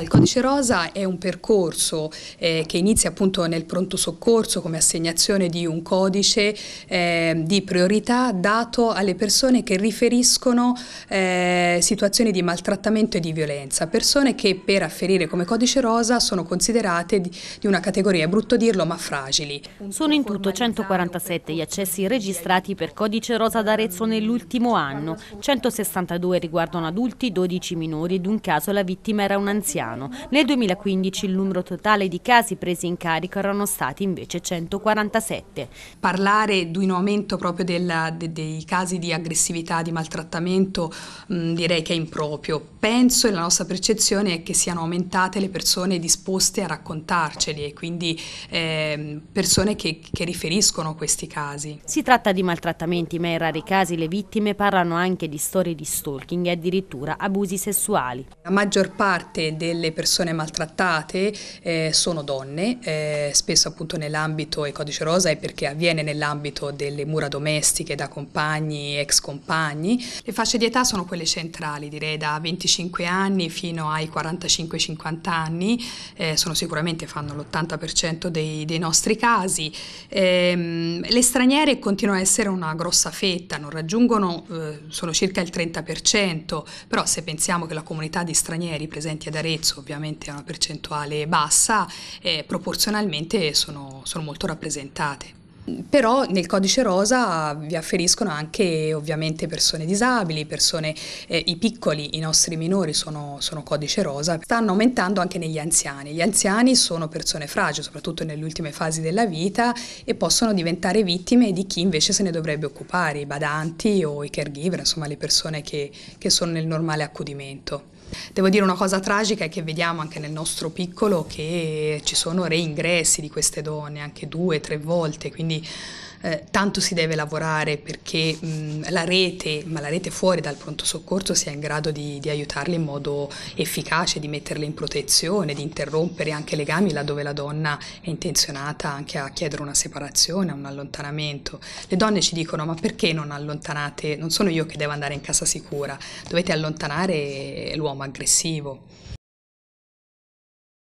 Il codice rosa è un percorso eh, che inizia appunto nel pronto soccorso come assegnazione di un codice eh, di priorità dato alle persone che riferiscono eh, situazioni di maltrattamento e di violenza, persone che per afferire come codice rosa sono considerate di, di una categoria, è brutto dirlo, ma fragili. Sono in tutto 147 gli accessi registrati per codice rosa d'Arezzo nell'ultimo anno, 162 riguardano adulti, 12 minori ed un caso la vittima era un anziano. Milano. Nel 2015 il numero totale di casi presi in carico erano stati invece 147. Parlare di un aumento proprio della, de, dei casi di aggressività, di maltrattamento, mh, direi che è improprio. Penso e la nostra percezione è che siano aumentate le persone disposte a raccontarceli e quindi eh, persone che, che riferiscono questi casi. Si tratta di maltrattamenti, ma in rari casi le vittime parlano anche di storie di stalking e addirittura abusi sessuali. La maggior parte del le persone maltrattate eh, sono donne, eh, spesso appunto nell'ambito, e codice rosa è perché avviene nell'ambito delle mura domestiche da compagni, ex compagni. Le fasce di età sono quelle centrali, direi da 25 anni fino ai 45-50 anni, eh, sono sicuramente fanno l'80% dei, dei, nostri casi. Ehm, le straniere continuano a essere una grossa fetta, non raggiungono, eh, sono circa il 30%, però se pensiamo che la comunità di stranieri presenti ad Arezzo prezzo ovviamente è una percentuale bassa, eh, proporzionalmente sono, sono molto rappresentate. Però nel codice rosa vi afferiscono anche ovviamente persone disabili, persone, eh, i piccoli, i nostri minori sono, sono, codice rosa, stanno aumentando anche negli anziani. Gli anziani sono persone fragili, soprattutto nelle ultime fasi della vita e possono diventare vittime di chi invece se ne dovrebbe occupare, i badanti o i caregiver, insomma le persone che, che sono nel normale accudimento. Devo dire una cosa tragica è che vediamo anche nel nostro piccolo che ci sono reingressi di queste donne, anche due, tre volte, quindi eh, tanto si deve lavorare perché mh, mm, la rete, ma la rete fuori dal pronto soccorso sia in grado di, di aiutarle in modo efficace, di metterle in protezione, di interrompere anche legami laddove la donna è intenzionata anche a chiedere una separazione, un allontanamento. Le donne ci dicono ma perché non allontanate, non sono io che devo andare in casa sicura, dovete allontanare l'uomo aggressivo